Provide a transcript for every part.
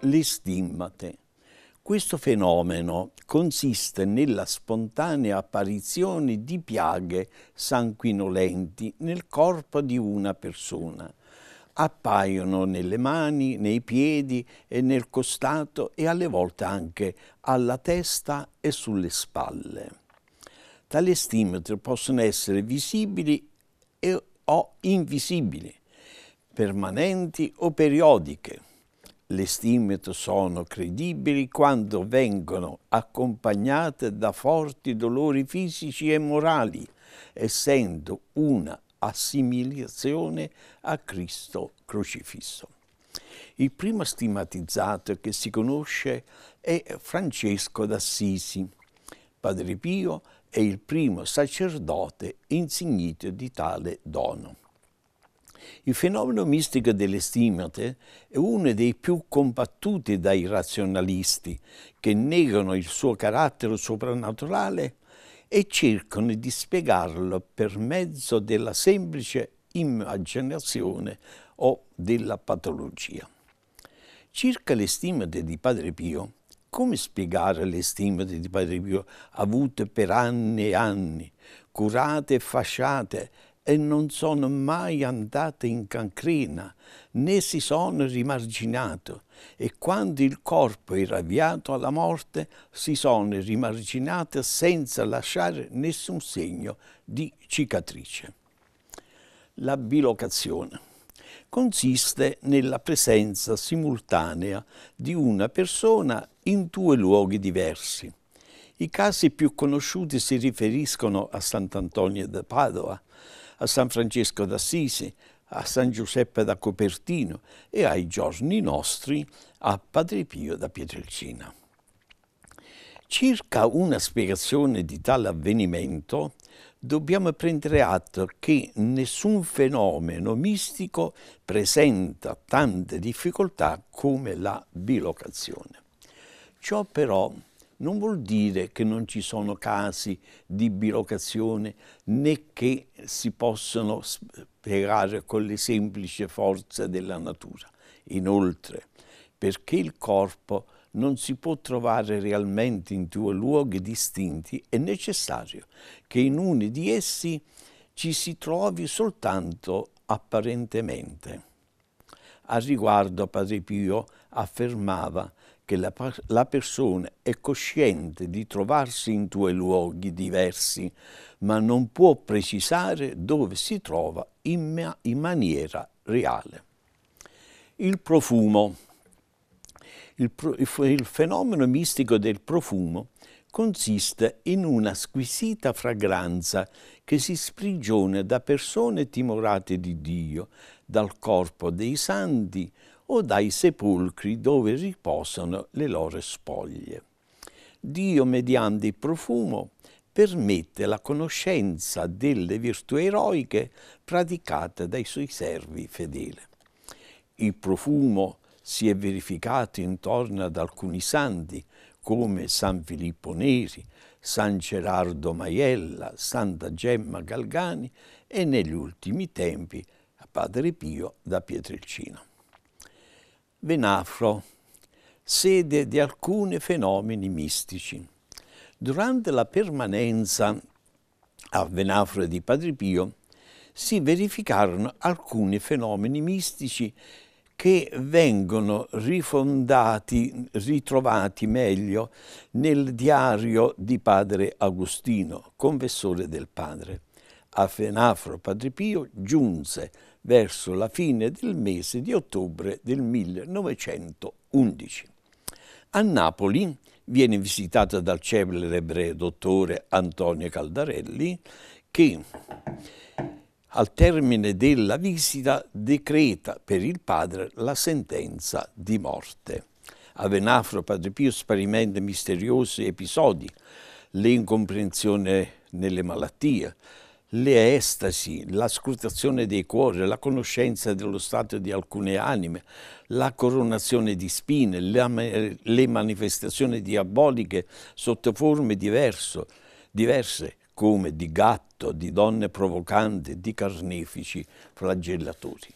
Le stimmate. Questo fenomeno consiste nella spontanea apparizione di piaghe sanguinolenti nel corpo di una persona. Appaiono nelle mani, nei piedi e nel costato e alle volte anche alla testa e sulle spalle. Tali stimmate possono essere visibili o invisibili, permanenti o periodiche. Le stime sono credibili quando vengono accompagnate da forti dolori fisici e morali, essendo una assimilazione a Cristo crocifisso. Il primo stigmatizzato che si conosce è Francesco d'Assisi. Padre Pio è il primo sacerdote insignito di tale dono. Il fenomeno mistico delle stimate è uno dei più combattuti dai razionalisti che negano il suo carattere soprannaturale e cercano di spiegarlo per mezzo della semplice immaginazione o della patologia. Circa le stimate di Padre Pio, come spiegare le stimmate di Padre Pio avute per anni e anni, curate e fasciate, e non sono mai andate in cancrena, né si sono rimarginato, e quando il corpo era avviato alla morte si sono rimarginate senza lasciare nessun segno di cicatrice. La bilocazione consiste nella presenza simultanea di una persona in due luoghi diversi. I casi più conosciuti si riferiscono a Sant'Antonio da Padova, a San Francesco d'Assisi, a San Giuseppe da Copertino e ai giorni nostri a Padre Pio da Pietrelcina. Circa una spiegazione di tale avvenimento, dobbiamo prendere atto che nessun fenomeno mistico presenta tante difficoltà come la bilocazione. Ciò però non vuol dire che non ci sono casi di bilocazione né che si possono spiegare con le semplici forze della natura. Inoltre, perché il corpo non si può trovare realmente in due luoghi distinti, è necessario che in uno di essi ci si trovi soltanto apparentemente. A riguardo Padre Pio affermava che la, la persona è cosciente di trovarsi in due luoghi diversi, ma non può precisare dove si trova in, ma in maniera reale. Il profumo. Il, pro il fenomeno mistico del profumo consiste in una squisita fragranza che si sprigiona da persone timorate di Dio, dal corpo dei santi, o dai sepolcri dove riposano le loro spoglie. Dio, mediante il profumo, permette la conoscenza delle virtù eroiche praticate dai suoi servi fedeli. Il profumo si è verificato intorno ad alcuni santi, come San Filippo Neri, San Gerardo Maiella, Santa Gemma Galgani e negli ultimi tempi a Padre Pio da Pietrelcina. Venafro, sede di alcuni fenomeni mistici. Durante la permanenza a Venafro di Padre Pio si verificarono alcuni fenomeni mistici che vengono rifondati, ritrovati meglio nel diario di padre Agostino, confessore del padre. A Fenafro Padre Pio giunse verso la fine del mese di ottobre del 1911. A Napoli viene visitata dal celebre dottore Antonio Caldarelli che al termine della visita decreta per il padre la sentenza di morte. A Venafro Padre Pio sperimenta misteriosi episodi, le incomprensioni nelle malattie, le estasi, la scrutazione dei cuori, la conoscenza dello stato di alcune anime, la coronazione di spine, le manifestazioni diaboliche sotto forme diverso, diverse, come di gatto, di donne provocanti, di carnefici flagellatori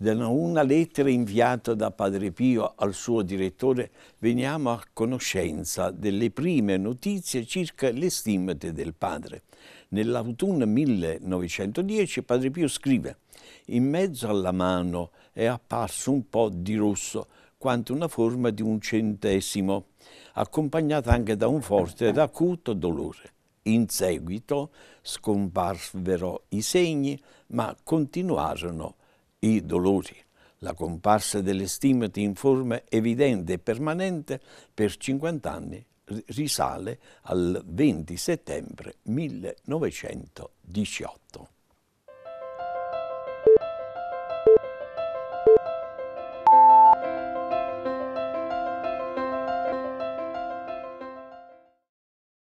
da una lettera inviata da Padre Pio al suo direttore veniamo a conoscenza delle prime notizie circa le stimmate del padre. Nell'autunno 1910 Padre Pio scrive «In mezzo alla mano è apparso un po' di rosso, quanto una forma di un centesimo, accompagnata anche da un forte ed acuto dolore». In seguito scomparvero i segni, ma continuarono i dolori, la comparsa delle stimate in forma evidente e permanente per 50 anni risale al 20 settembre 1918.